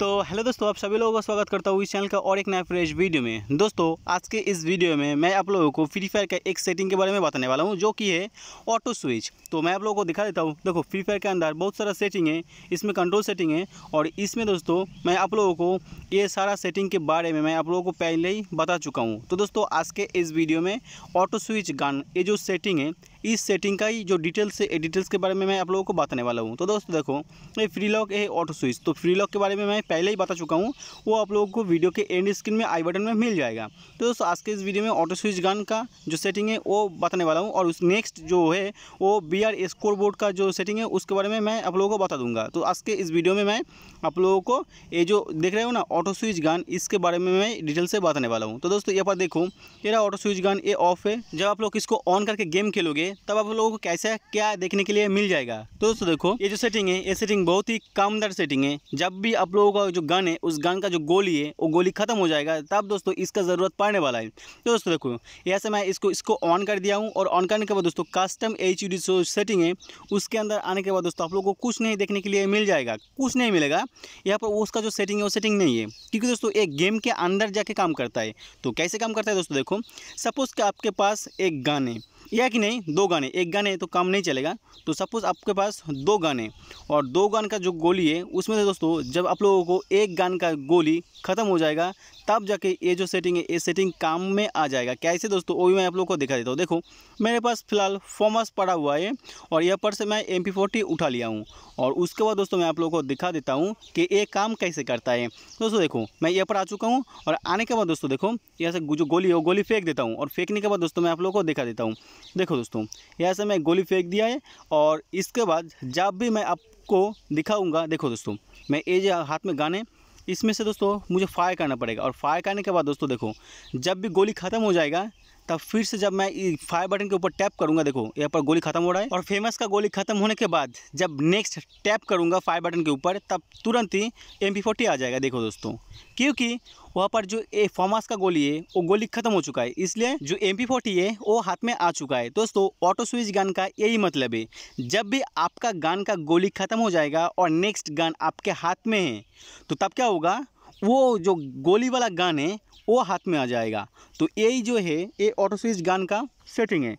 तो हेलो दोस्तों आप सभी लोगों का स्वागत करता हूँ इस चैनल का और एक नया फ्रेश वीडियो में दोस्तों आज के इस वीडियो में मैं आप लोगों को फ्री फायर का एक सेटिंग के बारे में बताने वाला हूँ जो कि है ऑटो स्विच तो मैं आप लोगों को दिखा देता हूँ देखो फ्री फायर के अंदर बहुत सारा सेटिंग है इसमें कंट्रोल सेटिंग है और इसमें दोस्तों मैं आप लोगों को ये सारा सेटिंग के बारे में मैं आप लोगों को पहले ही बता चुका हूँ तो दोस्तों आज के इस वीडियो में ऑटो स्विच गन ये जो सेटिंग है इस सेटिंग का ही जो डिटेल्स से डिटेल्स के बारे में मैं आप लोगों को बताने वाला हूँ तो दोस्तों देखो ये फ्री लॉक है ऑटो स्विच तो फ्री लॉक के बारे में मैं पहले ही बता चुका हूँ वो आप लोगों को वीडियो के एंड स्क्रीन में आई बटन में मिल जाएगा तो दोस्तों आज के इस वीडियो में ऑटो स्विच गन का जो सेटिंग है वो बताने वाला हूँ और उस नेक्स्ट जो है वो बी आर स्कोर बोर्ड का जो सेटिंग है उसके बारे में मैं आप लोगों को बता दूंगा तो आज के इस वीडियो में मैं आप लोगों को ये जो देख रहे हो ना ऑटो स्विच गन इसके बारे में मैं डिटेल से बताने वाला हूँ तो दोस्तों यहाँ पर देखो ये ऑटो स्विच गन ये ऑफ है जब आप लोग इसको ऑन करके गेम खेलोगे तब आप लोगों को कैसे क्या देखने के लिए मिल जाएगा तो दोस्तों देखो ये जो सेटिंग है ये सेटिंग बहुत ही कामदार सेटिंग है जब भी आप लोगों का जो गन है उस गन का जो गोली है वो गोली ख़त्म हो जाएगा तब दोस्तों इसका ज़रूरत पड़ने वाला है तो दोस्तों देखो ऐसे मैं इसको इसको ऑन कर दिया हूँ और ऑन करने के बाद दोस्तों कस्टम एच यू जो सेटिंग है उसके अंदर आने के बाद दोस्तों आप लोग को कुछ नहीं देखने के लिए मिल जाएगा कुछ नहीं मिलेगा यहाँ पर उसका जो सेटिंग है वो सेटिंग नहीं है क्योंकि दोस्तों एक गेम के अंदर जाके काम करता है तो कैसे काम करता है दोस्तों देखो सपोज़ कि आपके पास एक गन है या कि नहीं दो गाने एक गाने तो काम नहीं चलेगा तो सपोज़ आपके पास दो गाने और दो गान का जो गोली है उसमें से दोस्तों जब आप लोगों को एक गान का गोली ख़त्म हो जाएगा तब जाके ये जो सेटिंग है ये सेटिंग काम में आ जाएगा कैसे दोस्तों वो भी मैं आप लोगों को दिखा देता हूँ देखो मेरे पास फ़िलहाल फॉमस पड़ा हुआ है और यहाँ पर से मैं एम पी उठा लिया हूँ और उसके बाद दोस्तों मैं आप लोगों को दिखा देता हूँ कि ये काम कैसे करता है दोस्तों देखो मैं यहाँ पर आ चुका हूँ और आने के बाद दोस्तों देखो यहाँ से जो गोली है वो गोली फेंक देता हूँ और फेंकने के बाद दोस्तों मैं आप लोगों को दिखा देता हूँ देखो दोस्तों यहाँ से मैं गोली फेंक दिया है और इसके बाद जब भी मैं आपको दिखाऊंगा देखो दोस्तों मैं ये जो हाथ में गाने इसमें से दोस्तों मुझे फायर करना पड़ेगा और फायर करने के बाद दोस्तों देखो जब भी गोली ख़त्म हो जाएगा तब फिर से जब मैं फायर बटन के ऊपर टैप करूंगा देखो यहाँ पर गोली खत्म हो रहा है और फेमस का गोली खत्म होने के बाद जब नेक्स्ट टैप करूंगा फायर बटन के ऊपर तब तुरंत ही एम फोर्टी आ जाएगा देखो दोस्तों क्योंकि वहाँ पर जो ए फॉमास का गोली है वो गोली खत्म हो चुका है इसलिए जो एम पी है वो हाथ में आ चुका है दोस्तों ऑटो स्विच गन का यही मतलब है जब भी आपका गन का गोली खत्म हो जाएगा और नेक्स्ट गन आपके हाथ में है तो तब क्या होगा वो जो गोली वाला गन है वो हाथ में आ जाएगा तो यही जो है ये ऑटो स्विच गन का सेटिंग है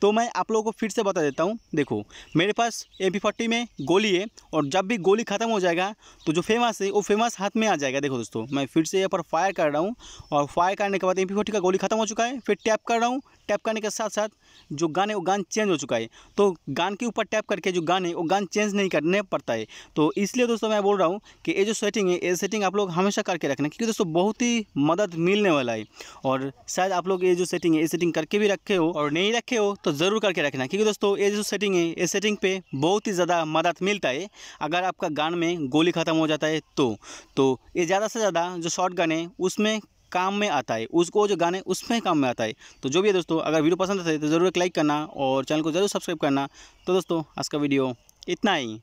तो मैं आप लोगों को फिर से बता देता हूँ देखो मेरे पास एम पी में गोली है और जब भी गोली ख़त्म हो जाएगा तो जो फेमस है वो फेमस हाथ में आ जाएगा देखो दोस्तों मैं फिर से यहाँ पर फायर कर रहा हूँ और फायर करने के बाद एम पी का गोली ख़त्म हो चुका है फिर टैप कर रहा हूँ टैप करने के साथ साथ जो गान है वो गान चेंज हो चुका है तो गान के ऊपर टैप करके जो गान है वो गान चेंज नहीं करने पड़ता है तो इसलिए दोस्तों मैं बोल रहा हूँ कि ये जो सेटिंग है ये सेटिंग आप लोग हमेशा करके रखना क्योंकि दोस्तों बहुत ही मदद मिलने वाला है और शायद आप लोग ये जो सेटिंग है ये सेटिंग करके भी रखे हो और नहीं रखे हो तो ज़रूर करके रखना क्योंकि दोस्तों ये जो सेटिंग है ये सेटिंग पे बहुत ही ज़्यादा मदद मिलता है अगर आपका गान में गोली ख़त्म हो जाता है तो तो ये ज़्यादा से ज़्यादा जो शॉर्ट गन है उसमें काम में आता है उसको जो गाने उसमें काम में आता है तो जो भी है दोस्तों अगर वीडियो पसंद आता है तो ज़रूर एक लाइक करना और चैनल को ज़रूर सब्सक्राइब करना तो दोस्तों आज का वीडियो इतना ही